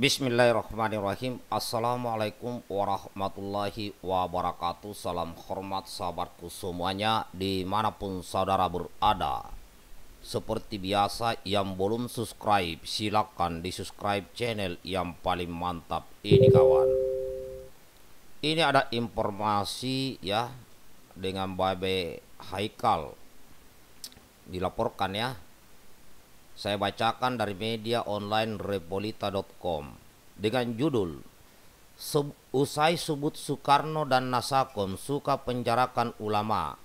Bismillahirrahmanirrahim Assalamualaikum warahmatullahi wabarakatuh Salam hormat sahabatku semuanya Dimanapun saudara berada Seperti biasa yang belum subscribe Silahkan di subscribe channel yang paling mantap ini kawan Ini ada informasi ya Dengan Babe Haikal Dilaporkan ya saya bacakan dari media online repolita.com dengan judul Usai sebut Soekarno dan Nasakom suka penjarakan ulama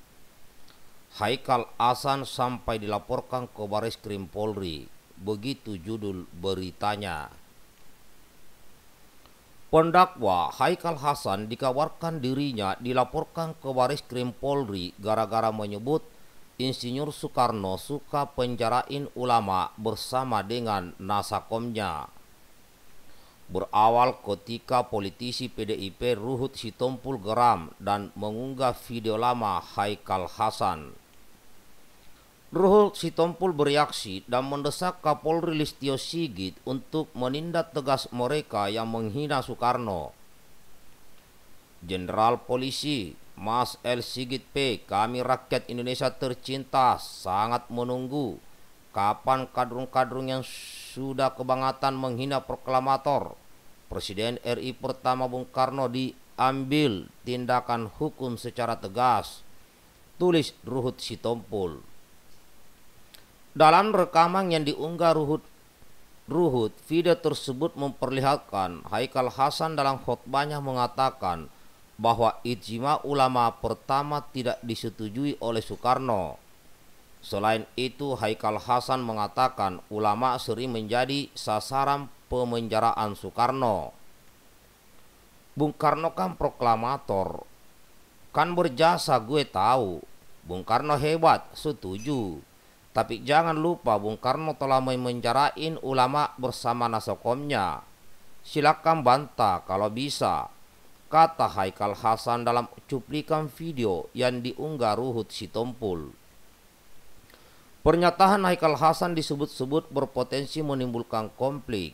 Haikal Asan sampai dilaporkan ke Baris Krim Polri begitu judul beritanya Pendakwa Haikal Hasan dikawarkan dirinya dilaporkan ke Baris Krim Polri gara-gara menyebut Insinyur Soekarno suka penjarain ulama bersama dengan nasakomnya. Berawal ketika politisi PDIP Ruhut Sitompul geram dan mengunggah video lama Haikal Hasan. Ruhut Sitompul bereaksi dan mendesak Kapolri Listio Sigit untuk menindak tegas mereka yang menghina Soekarno. Jenderal Polisi Mas El Sigit P, kami rakyat Indonesia tercinta sangat menunggu kapan kadrung-kadrung yang sudah kebangatan menghina proklamator Presiden RI pertama Bung Karno diambil tindakan hukum secara tegas. Tulis Ruhut Sitompul. Dalam rekaman yang diunggah Ruhut Ruhut, video tersebut memperlihatkan Haikal Hasan dalam khotbahnya mengatakan bahwa ijma ulama pertama tidak disetujui oleh Soekarno. Selain itu, Haikal Hasan mengatakan ulama sering menjadi sasaran pemenjaraan Soekarno. Bung Karno kan proklamator, kan berjasa gue tahu. Bung Karno hebat, setuju. Tapi jangan lupa Bung Karno telah memenjarain ulama bersama nasokomnya. Silakan bantah kalau bisa kata Haikal Hasan dalam cuplikan video yang diunggah Ruhut Sitompul. Pernyataan Haikal Hasan disebut-sebut berpotensi menimbulkan konflik.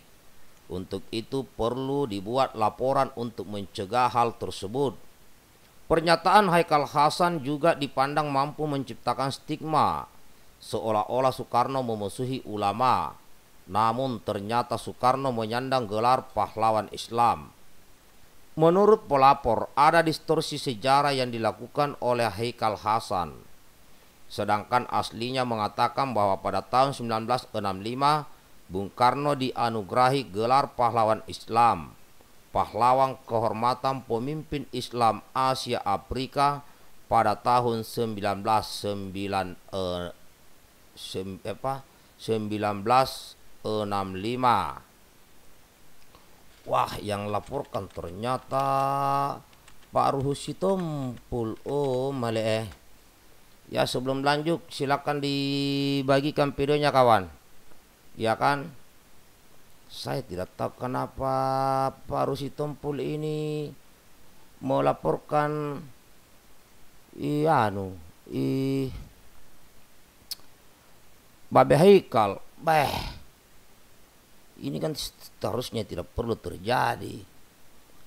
Untuk itu perlu dibuat laporan untuk mencegah hal tersebut. Pernyataan Haikal Hasan juga dipandang mampu menciptakan stigma, seolah-olah Soekarno memusuhi ulama. Namun ternyata Soekarno menyandang gelar pahlawan Islam Menurut pelapor, ada distorsi sejarah yang dilakukan oleh Haikal Hasan. Sedangkan aslinya mengatakan bahwa pada tahun 1965, Bung Karno dianugerahi gelar pahlawan Islam, pahlawan kehormatan pemimpin Islam Asia Afrika pada tahun 1909 1965. Wah, yang laporkan ternyata Pak Ruhus itu oh male eh. Ya sebelum lanjut silakan dibagikan videonya kawan. Ya kan? Saya tidak tahu kenapa Pak Ruhus Tompul ini melaporkan iya anu i Babe Haikal. Bah. Ini kan seharusnya tidak perlu terjadi.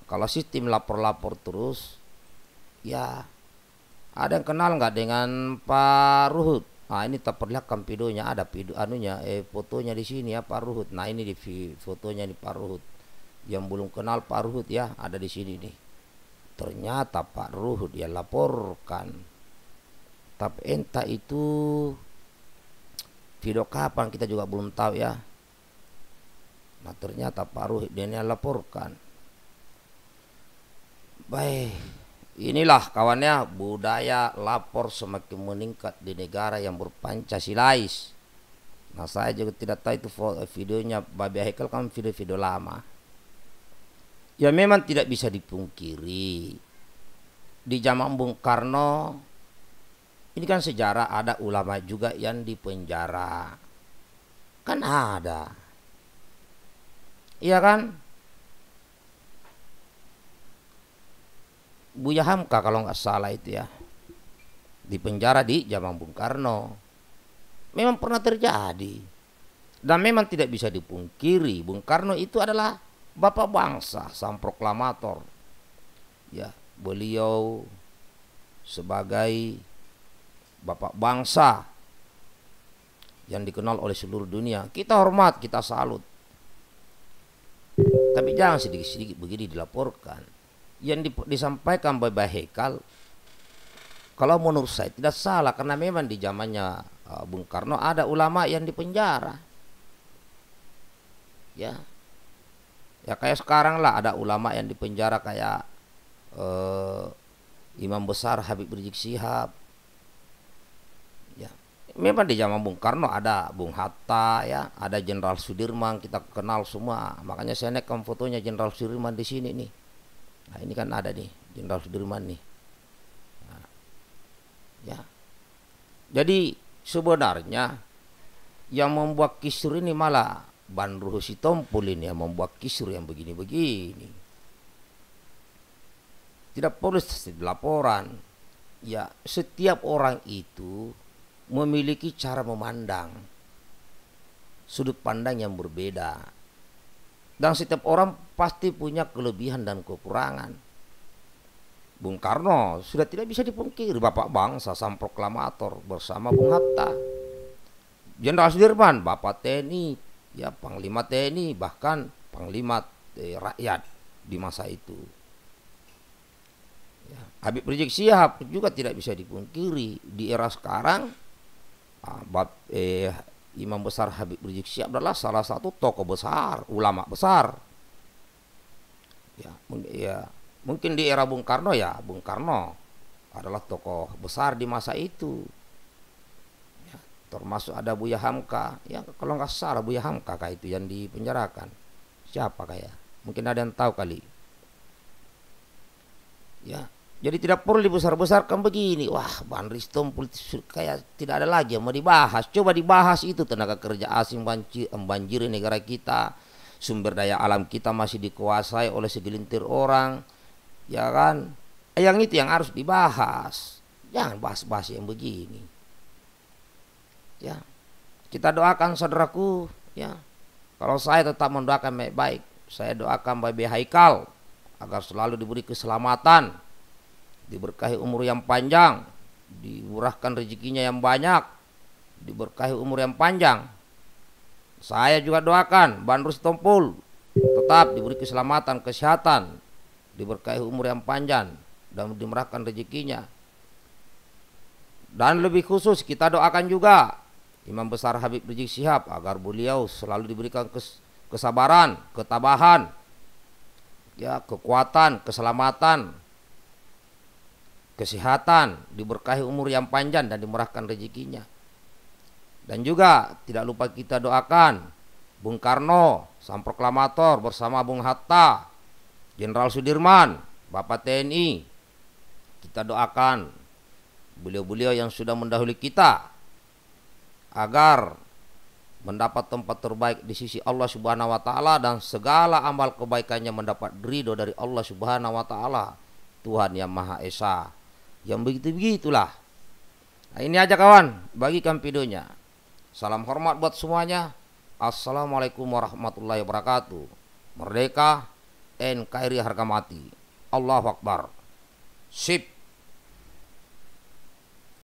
Kalau sistem lapor-lapor terus, ya ada yang kenal nggak dengan Pak Ruhut? Nah ini tak perlihatkan videonya ada video anunya eh fotonya di sini ya Pak Ruhut. Nah ini di fotonya di Pak Ruhut. Yang belum kenal Pak Ruhut ya ada di sini nih. Ternyata Pak Ruhut ya laporkan. Tapi entah itu video kapan kita juga belum tahu ya. Nah ternyata paruh hidupnya laporkan. Baik, inilah kawannya budaya lapor semakin meningkat di negara yang berpancasilais. Nah saya juga tidak tahu itu videonya Babi Haikal kan video-video lama. Ya memang tidak bisa dipungkiri. Di zaman Bung Karno ini kan sejarah ada ulama juga yang dipenjara. Kan ada Iya kan? Buya Hamka kalau nggak salah itu ya di penjara di zaman Bung Karno memang pernah terjadi dan memang tidak bisa dipungkiri Bung Karno itu adalah bapak bangsa sang proklamator ya beliau sebagai bapak bangsa yang dikenal oleh seluruh dunia kita hormat kita salut tapi jangan sedikit-sedikit begini dilaporkan. Yang disampaikan oleh Bahekal, kalau menurut saya tidak salah karena memang di zamannya uh, Bung Karno ada ulama yang dipenjara. Ya. Ya kayak sekarang lah ada ulama yang dipenjara kayak uh, Imam besar Habib Rizik Sihab, memang di zaman Bung Karno ada Bung Hatta ya, ada Jenderal Sudirman kita kenal semua. Makanya saya naikkan fotonya Jenderal Sudirman di sini nih. Nah, ini kan ada nih Jenderal Sudirman nih. Nah, ya. Jadi sebenarnya yang membuat kisru ini malah Bandru Sitompul ini yang membuat kisru yang begini-begini. Tidak perlu laporan. Ya, setiap orang itu memiliki cara memandang, sudut pandang yang berbeda. Dan setiap orang pasti punya kelebihan dan kekurangan. Bung Karno sudah tidak bisa dipungkiri bapak bangsa sang proklamator bersama Bung Hatta. Jenderal Sudirman, bapak TNI, ya panglima TNI bahkan panglima eh, rakyat di masa itu. Ya, Habib Rizik Sihab juga tidak bisa dipungkiri di era sekarang Ah, Bab eh, Imam besar Habib Rizik Syihab adalah salah satu tokoh besar, ulama besar. Ya, ya, mungkin di era Bung Karno ya, Bung Karno adalah tokoh besar di masa itu. Ya, termasuk ada Buya Hamka, ya kalau nggak salah Buya Hamka kah itu yang dipenjarakan. Siapa kayak? Mungkin ada yang tahu kali. Ya, jadi tidak perlu dibesar-besarkan begini. Wah, Bang politik kayak tidak ada lagi yang mau dibahas. Coba dibahas itu tenaga kerja asing banjir, banjiri negara kita. Sumber daya alam kita masih dikuasai oleh segelintir orang. Ya kan? Yang itu yang harus dibahas. Jangan bahas-bahas yang begini. Ya. Kita doakan saudaraku, ya. Kalau saya tetap mendoakan baik-baik, saya doakan Babi Haikal agar selalu diberi keselamatan diberkahi umur yang panjang, diurahkan rezekinya yang banyak, diberkahi umur yang panjang. Saya juga doakan Bandru Sitompul tetap diberi keselamatan, kesehatan, diberkahi umur yang panjang dan dimurahkan rezekinya. Dan lebih khusus kita doakan juga Imam Besar Habib Rizik Syihab agar beliau selalu diberikan kesabaran, ketabahan, ya kekuatan, keselamatan, kesehatan, diberkahi umur yang panjang dan dimurahkan rezekinya. Dan juga tidak lupa kita doakan Bung Karno, sang proklamator bersama Bung Hatta, Jenderal Sudirman, Bapak TNI. Kita doakan beliau-beliau yang sudah mendahului kita agar mendapat tempat terbaik di sisi Allah Subhanahu wa taala dan segala amal kebaikannya mendapat ridho dari Allah Subhanahu wa taala, Tuhan yang Maha Esa. Yang begitu-begitulah. Nah, ini aja kawan, bagikan videonya. Salam hormat buat semuanya. Assalamualaikum warahmatullahi wabarakatuh. Merdeka, NKRI harga mati. Allahu Akbar. Sip.